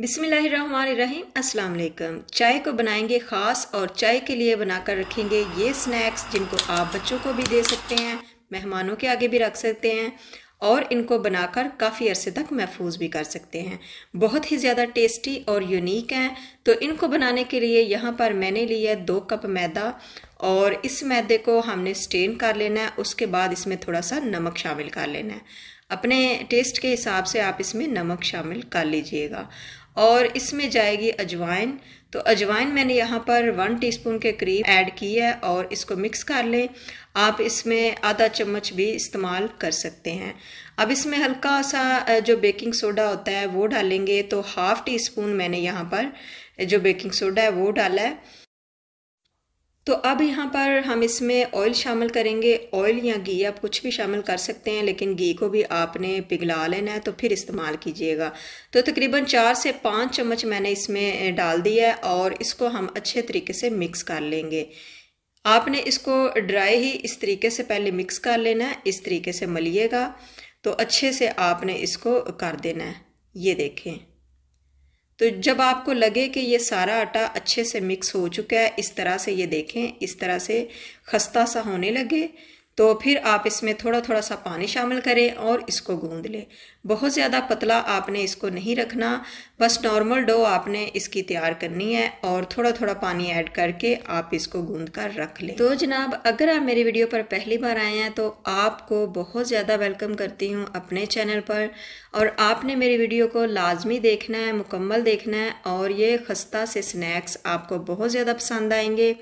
बिसमीम वालेकुम चाय को बनाएंगे ख़ास और चाय के लिए बनाकर रखेंगे ये स्नैक्स जिनको आप बच्चों को भी दे सकते हैं मेहमानों के आगे भी रख सकते हैं और इनको बनाकर काफ़ी अरसे तक महफूज भी कर सकते हैं बहुत ही ज़्यादा टेस्टी और यूनिक हैं तो इनको बनाने के लिए यहाँ पर मैंने लिया दो कप मैदा और इस मैदे को हमने स्टेन कर लेना है उसके बाद इसमें थोड़ा सा नमक शामिल कर लेना है अपने टेस्ट के हिसाब से आप इसमें नमक शामिल कर लीजिएगा और इसमें जाएगी अजवाइन तो अजवाइन मैंने यहाँ पर वन टीस्पून के करीब ऐड की है और इसको मिक्स कर लें आप इसमें आधा चम्मच भी इस्तेमाल कर सकते हैं अब इसमें हल्का सा जो बेकिंग सोडा होता है वो डालेंगे तो हाफ़ टी स्पून मैंने यहाँ पर जो बेकिंग सोडा है वो डाला है तो अब यहाँ पर हम इसमें ऑयल शामिल करेंगे ऑयल या घी आप कुछ भी शामिल कर सकते हैं लेकिन घी को भी आपने पिघला लेना है तो फिर इस्तेमाल कीजिएगा तो तकरीबन चार से पाँच चम्मच मैंने इसमें डाल दिया है और इसको हम अच्छे तरीके से मिक्स कर लेंगे आपने इसको ड्राई ही इस तरीके से पहले मिक्स कर लेना है इस तरीके से मलिएगा तो अच्छे से आपने इसको कर देना है ये देखें तो जब आपको लगे कि ये सारा आटा अच्छे से मिक्स हो चुका है इस तरह से ये देखें इस तरह से खस्ता सा होने लगे तो फिर आप इसमें थोड़ा थोड़ा सा पानी शामिल करें और इसको गूंद लें बहुत ज़्यादा पतला आपने इसको नहीं रखना बस नॉर्मल डो आपने इसकी तैयार करनी है और थोड़ा थोड़ा पानी ऐड करके आप इसको गूंद कर रख लें तो जनाब अगर आप मेरी वीडियो पर पहली बार आए हैं तो आपको बहुत ज़्यादा वेलकम करती हूँ अपने चैनल पर और आपने मेरी वीडियो को लाजमी देखना है मुकम्मल देखना है और ये खस्ता से स्नैक्स आपको बहुत ज़्यादा पसंद आएंगे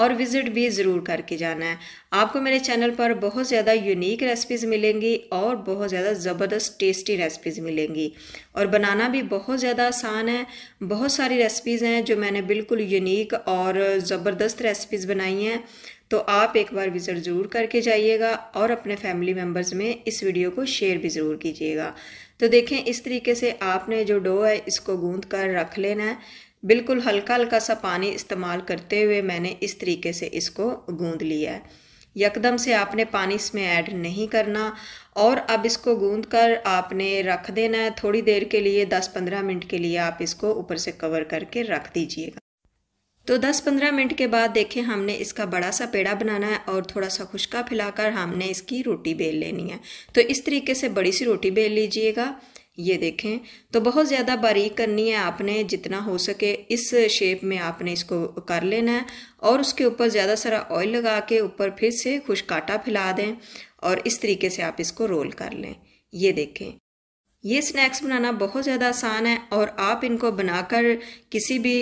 और विज़िट भी ज़रूर करके जाना है आपको मेरे चैनल पर बहुत ज़्यादा यूनिक रेसिपीज़ मिलेंगी और बहुत ज़्यादा ज़बरदस्त टेस्टी रेसिपीज़ मिलेंगी और बनाना भी बहुत ज़्यादा आसान है बहुत सारी रेसिपीज़ हैं जो मैंने बिल्कुल यूनिक और ज़बरदस्त रेसिपीज़ बनाई हैं तो आप एक बार विज़िट ज़रूर करके जाइएगा और अपने फैमिली मेम्बर्स में इस वीडियो को शेयर भी ज़रूर कीजिएगा तो देखें इस तरीके से आपने जो डो है इसको गूँध कर रख लेना है बिल्कुल हल्का हल्का सा पानी इस्तेमाल करते हुए मैंने इस तरीके से इसको गूंद लिया है यकदम से आपने पानी इसमें ऐड नहीं करना और अब इसको गूंद कर आपने रख देना है थोड़ी देर के लिए 10-15 मिनट के लिए आप इसको ऊपर से कवर करके रख दीजिएगा तो 10-15 मिनट के बाद देखें हमने इसका बड़ा सा पेड़ा बनाना है और थोड़ा सा खुशका फैलाकर हमने इसकी रोटी बेल लेनी है तो इस तरीके से बड़ी सी रोटी बेल लीजिएगा ये देखें तो बहुत ज़्यादा बारीक करनी है आपने जितना हो सके इस शेप में आपने इसको कर लेना है और उसके ऊपर ज़्यादा सारा ऑयल लगा के ऊपर फिर से खुश काटा फैला दें और इस तरीके से आप इसको रोल कर लें ये देखें ये स्नैक्स बनाना बहुत ज़्यादा आसान है और आप इनको बनाकर किसी भी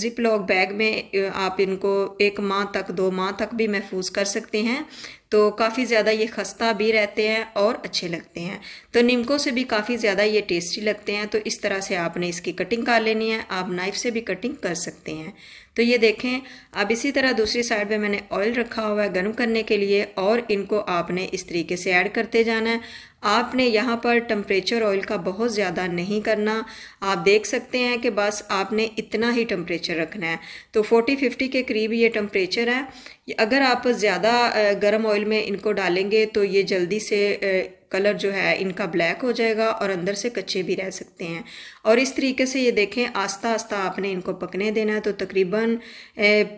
जिप लॉक बैग में आप इनको एक माह तक दो माह तक भी महफूज कर सकते हैं तो काफ़ी ज़्यादा ये खस्ता भी रहते हैं और अच्छे लगते हैं तो निमकों से भी काफ़ी ज़्यादा ये टेस्टी लगते हैं तो इस तरह से आपने इसकी कटिंग कर लेनी है आप नाइफ से भी कटिंग कर सकते हैं तो ये देखें अब इसी तरह दूसरी साइड पे मैंने ऑयल रखा हुआ है गर्म करने के लिए और इनको आपने इस तरीके से ऐड करते जाना है आपने यहाँ पर टम्परेचर ऑयल का बहुत ज़्यादा नहीं करना आप देख सकते हैं कि बस आपने इतना ही टम्परेचर रखना है तो 40-50 के करीब ये टम्परेचर है अगर आप ज़्यादा गर्म ऑयल ऑयल में इनको डालेंगे तो ये जल्दी से कलर जो है इनका ब्लैक हो जाएगा और अंदर से कच्चे भी रह सकते हैं और इस तरीके से ये देखें आस्ता आस्ता आपने इनको पकने देना है तो तकरीबन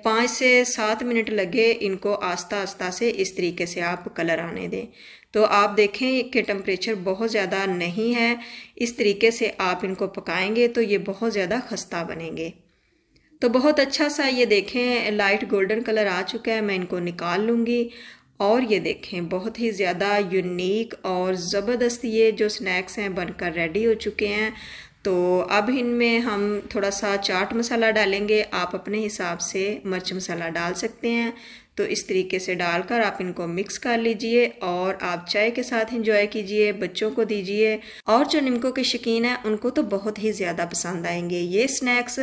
पाँच से सात मिनट लगे इनको आस्ता आस्ता से इस तरीके से आप कलर आने दें तो आप देखें कि टेम्परेचर बहुत ज़्यादा नहीं है इस तरीके से आप इनको पकाएंगे तो ये बहुत ज़्यादा खस्ता बनेंगे तो बहुत अच्छा सा ये देखें लाइट गोल्डन कलर आ चुका है मैं इनको निकाल लूँगी और ये देखें बहुत ही ज़्यादा यूनिक और ज़बरदस्त ये जो स्नैक्स हैं बनकर रेडी हो चुके हैं तो अब इनमें हम थोड़ा सा चाट मसाला डालेंगे आप अपने हिसाब से मिर्च मसाला डाल सकते हैं तो इस तरीके से डालकर आप इनको मिक्स कर लीजिए और आप चाय के साथ इंजॉय कीजिए बच्चों को दीजिए और जो निमको के शौकीन हैं उनको तो बहुत ही ज़्यादा पसंद आएंगे ये स्नैक्स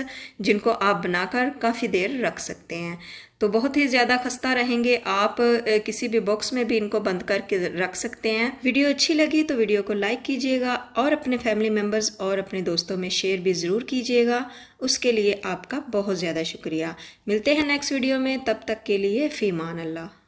जिनको आप बनाकर काफ़ी देर रख सकते हैं तो बहुत ही ज़्यादा खस्ता रहेंगे आप किसी भी बॉक्स में भी इनको बंद करके रख सकते हैं वीडियो अच्छी लगी तो वीडियो को लाइक कीजिएगा और अपने फैमिली मेम्बर्स और अपने दोस्तों में शेयर भी ज़रूर कीजिएगा उसके लिए आपका बहुत ज़्यादा शुक्रिया मिलते हैं नेक्स्ट वीडियो में तब तक के लिए फ़ीमान अल्लाह